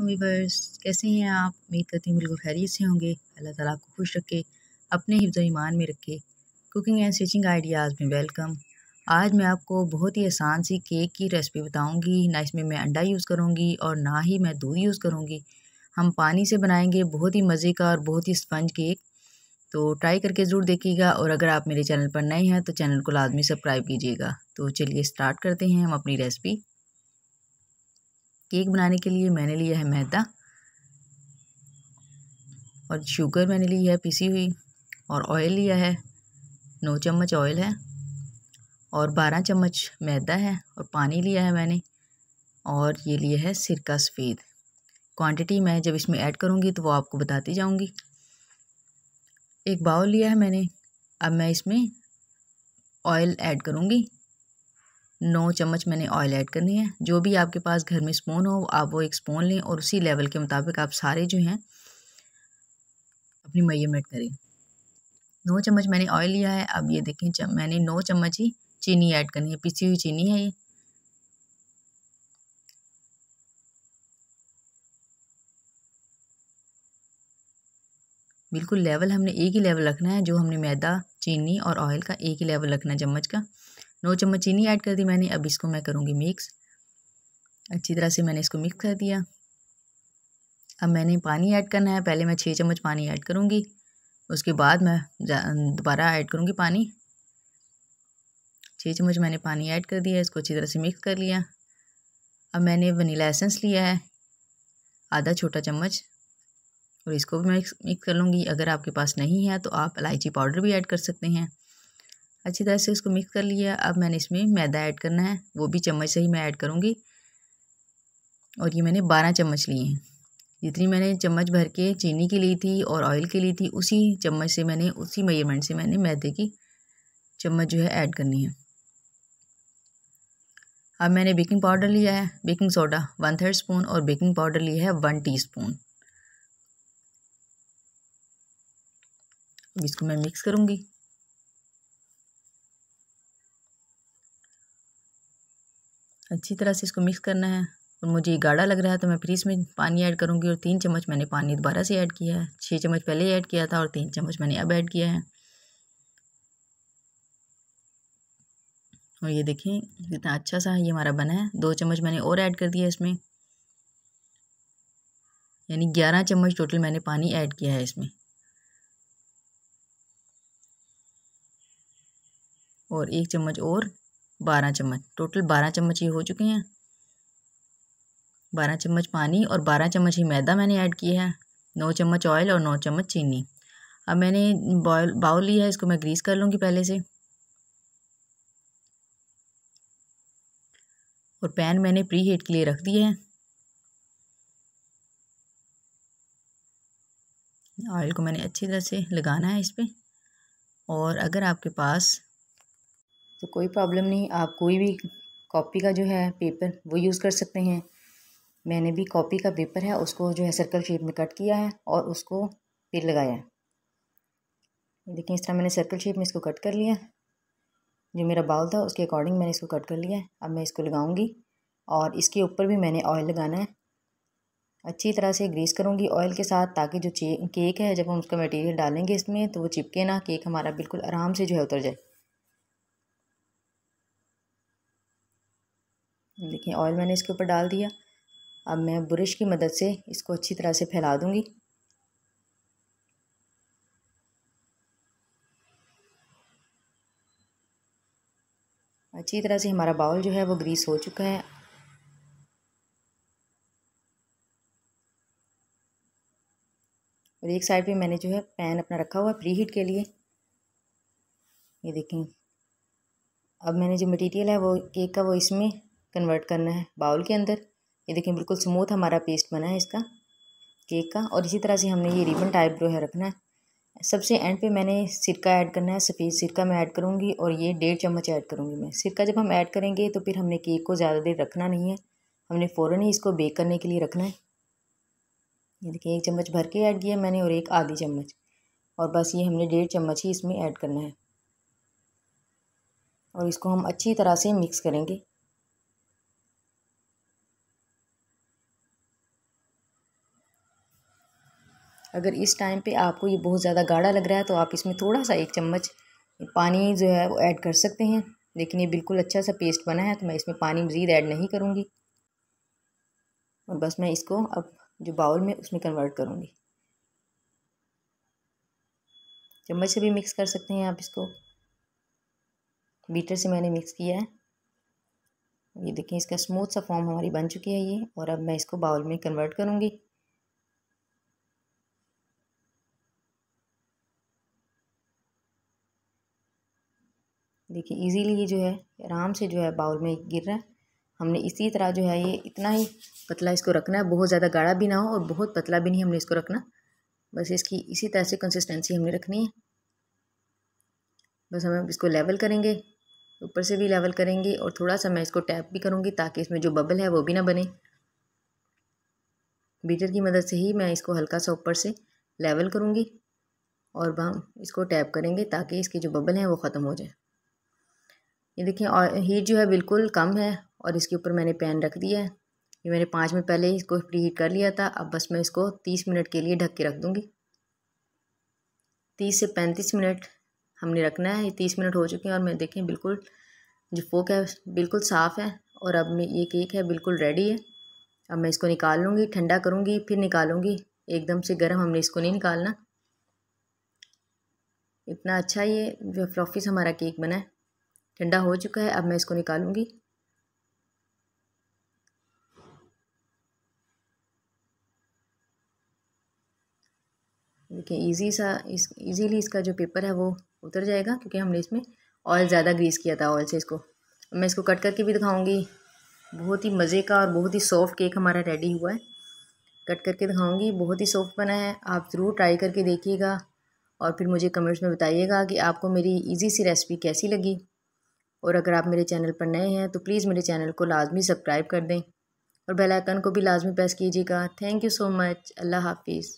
viewers कैसे हैं आप उम्मीद करती हूँ बिल्कुल खैरियत से होंगे अल्लाह ताला आपको खुश रखे अपने हिफ्ज़ ईमान में रखे कुकिंग एंड स्टिचिंग आइडियाज़ में वेलकम आज मैं आपको बहुत ही आसान सी केक की रेसिपी बताऊंगी ना इसमें मैं अंडा यूज़ करूंगी और ना ही मैं दूध यूज़ करूंगी हम पानी से बनाएंगे बहुत ही मज़े का और बहुत ही स्पंज केक तो ट्राई करके ज़रूर देखिएगा और अगर आप मेरे चैनल पर नए हैं तो चैनल को लाजमी सब्सक्राइब कीजिएगा तो चलिए स्टार्ट करते हैं हम अपनी रेसिपी केक बनाने के लिए मैंने लिया है मैदा और शुगर मैंने ली है पिसी हुई और ऑयल लिया है नौ चम्मच ऑयल है और बारह चम्मच मैदा है और पानी लिया है मैंने और ये लिया है सिरका सफ़ेद क्वांटिटी मैं जब इसमें ऐड करूँगी तो वो आपको बताती जाऊँगी एक बाउल लिया है मैंने अब मैं इसमें ऑयल ऐड करूँगी नौ चम्मच मैंने ऑयल ऐड करनी है जो भी आपके पास घर में स्पून हो आप वो एक स्पून लें और उसी लेवल के मुताबिक आप सारे जो हैं अपनी मेजरमेंट करें नौ चम्मच मैंने ऑयल लिया है अब ये देखें मैंने नौ चम्मच ही चीनी ऐड करनी है पिसी हुई चीनी है ये बिल्कुल लेवल हमने एक ही लेवल रखना है जो हमने मैदा चीनी और ऑयल का एक ही लेवल रखना है चम्मच का नौ चम्मच चीनी ऐड कर दी मैंने अब इसको मैं करूँगी मिक्स अच्छी तरह से मैंने इसको मिक्स कर दिया अब मैंने पानी ऐड करना है पहले मैं छः चम्मच पानी ऐड करूँगी उसके बाद मैं दोबारा ऐड करूँगी पानी छः चम्मच मैंने पानी ऐड कर दिया इसको अच्छी तरह से मिक्स कर लिया अब मैंने वनीला एसेंस लिया है आधा छोटा चम्मच और इसको भी मैं मिक्स कर लूँगी अगर आपके पास नहीं है तो आप इलायची पाउडर भी ऐड कर सकते हैं अच्छी तरह से इसको मिक्स कर लिया अब मैंने इसमें मैदा ऐड करना है वो भी चम्मच से ही मैं ऐड करूँगी और ये मैंने बारह चम्मच लिए हैं जितनी मैंने चम्मच भर के चीनी की ली थी और ऑयल की ली थी उसी चम्मच से मैंने उसी मेजरमेंट से मैंने मैदे की चम्मच जो है ऐड करनी है अब मैंने बेकिंग पाउडर लिया है baking soda one third spoon और बेकिंग पाउडर लिया है वन टीस्पून इसको मैं मिक्स करूँगी अच्छी तरह से इसको मिक्स करना है और मुझे गाढ़ा लग रहा है तो मैं फिर इसमें पानी ऐड करूँगी और तीन चम्मच मैंने पानी दोबारा से ऐड किया है छः चम्मच पहले ही ऐड किया था और तीन चम्मच मैंने अब ऐड किया है और ये देखें कितना अच्छा सा ये हमारा बना है दो चम्मच मैंने और ऐड कर दिया इसमें यानी ग्यारह चम्मच टोटल मैंने पानी ऐड किया है इसमें और एक चम्मच और बारह चम्मच टोटल बारह चम्मच ये हो चुके हैं बारह चम्मच पानी और बारह चम्मच ही मैदा मैंने ऐड किया है नौ चम्मच ऑयल और नौ चम्मच चीनी अब मैंने बॉयल बाउल लिया है इसको मैं ग्रीस कर लूँगी पहले से और पैन मैंने प्री हीट के लिए रख दिया है ऑयल को मैंने अच्छी तरह से लगाना है इस पर और अगर आपके पास तो कोई प्रॉब्लम नहीं आप कोई भी कॉपी का जो है पेपर वो यूज़ कर सकते हैं मैंने भी कॉपी का पेपर है उसको जो है सर्कल शेप में कट किया है और उसको फिर लगाया है देखिए इस तरह मैंने सर्कल शेप में इसको कट कर लिया जो मेरा बाउल था उसके अकॉर्डिंग मैंने इसको कट कर लिया है अब मैं इसको लगाऊंगी और इसके ऊपर भी मैंने ऑयल लगाना है अच्छी तरह से ग्रीस करूँगी ऑयल के साथ ताकि जो केक है जब हम उसका मटेरियल डालेंगे इसमें तो वो चिपके ना केक हमारा बिल्कुल आराम से जो है उतर जाए देखिए ऑयल मैंने इसके ऊपर डाल दिया अब मैं ब्रश की मदद से इसको अच्छी तरह से फैला दूँगी अच्छी तरह से हमारा बाउल जो है वो ग्रीस हो चुका है और एक साइड पे मैंने जो है पैन अपना रखा हुआ है प्री हीट के लिए ये देखें अब मैंने जो मटेरियल है वो केक का वो इसमें कन्वर्ट करना है बाउल के अंदर ये देखें बिल्कुल स्मूथ हमारा पेस्ट बना है इसका केक का और इसी तरह से हमने ये रिबन टाइप जो है रखना है सबसे एंड पे मैंने सिरका ऐड करना है सफ़ेद सिरका मैं ऐड करूँगी और ये डेढ़ चम्मच ऐड करूँगी मैं सिरका जब हम ऐड करेंगे तो फिर हमने केक को ज़्यादा देर रखना नहीं है हमने फ़ौरन ही इसको बेक करने के लिए रखना है ये देखिए एक चम्मच भर के ऐड किया मैंने और एक आधी चम्मच और बस ये हमने डेढ़ चम्मच ही इसमें ऐड करना है और इसको हम अच्छी तरह से मिक्स करेंगे अगर इस टाइम पे आपको ये बहुत ज़्यादा गाढ़ा लग रहा है तो आप इसमें थोड़ा सा एक चम्मच पानी जो है वो ऐड कर सकते हैं लेकिन ये बिल्कुल अच्छा सा पेस्ट बना है तो मैं इसमें पानी मज़ीद ऐड नहीं करूँगी और बस मैं इसको अब जो बाउल में उसमें कन्वर्ट करूँगी चम्मच से भी मिक्स कर सकते हैं आप इसको बीटर से मैंने मिक्स किया है ये देखिए इसका स्मूथ सा फॉर्म हमारी बन चुकी है ये और अब मैं इसको बाउल में कन्वर्ट करूँगी देखिए इजीली ये जो है आराम से जो है बाउल में गिर रहा है हमने इसी तरह जो है ये इतना ही पतला इसको रखना है बहुत ज़्यादा गाढ़ा भी ना हो और बहुत पतला भी नहीं हमने इसको रखना बस इसकी इसी तरह से कंसिस्टेंसी हमने रखनी है बस हम इसको लेवल करेंगे ऊपर से भी लेवल करेंगे और थोड़ा सा मैं इसको टैप भी करूँगी ताकि इसमें जो बबल है वो भी ना बने बीटर की मदद से ही मैं इसको हल्का सा ऊपर से लेवल करूँगी और हम इसको टैप करेंगे ताकि इसके जो बबल हैं वो ख़त्म हो जाए ये देखें हीट जो है बिल्कुल कम है और इसके ऊपर मैंने पैन रख दिया है ये मैंने पाँच मिनट पहले इसको प्री हीट कर लिया था अब बस मैं इसको तीस मिनट के लिए ढक के रख दूँगी तीस से पैंतीस मिनट हमने रखना है ये तीस मिनट हो चुके हैं और मैं देखें बिल्कुल जो फोक है बिल्कुल साफ़ है और अब मैं ये केक है बिल्कुल रेडी है अब मैं इसको निकाल लूँगी ठंडा करूँगी फिर निकालूँगी एकदम से गर्म हमने इसको नहीं निकालना इतना अच्छा ये फ्लॉफिस हमारा केक बना है ठंडा हो चुका है अब मैं इसको निकालूंगी देखिए इजी सा इस ईजीली इसका जो पेपर है वो उतर जाएगा क्योंकि हमने इसमें ऑयल ज़्यादा ग्रीस किया था ऑयल से इसको मैं इसको कट करके भी दिखाऊंगी बहुत ही मज़े का और बहुत ही सॉफ्ट केक हमारा रेडी हुआ है कट करके दिखाऊंगी बहुत ही सॉफ्ट बना है आप ज़रूर ट्राई करके देखिएगा और फिर मुझे कमेंट्स में बताइएगा कि आपको मेरी ईजी सी रेसिपी कैसी लगी और अगर आप मेरे चैनल पर नए हैं तो प्लीज़ मेरे चैनल को लाजमी सब्सक्राइब कर दें और बेल आइकन को भी लाजमी प्रेस कीजिएगा थैंक यू सो मच अल्लाह हाफिज़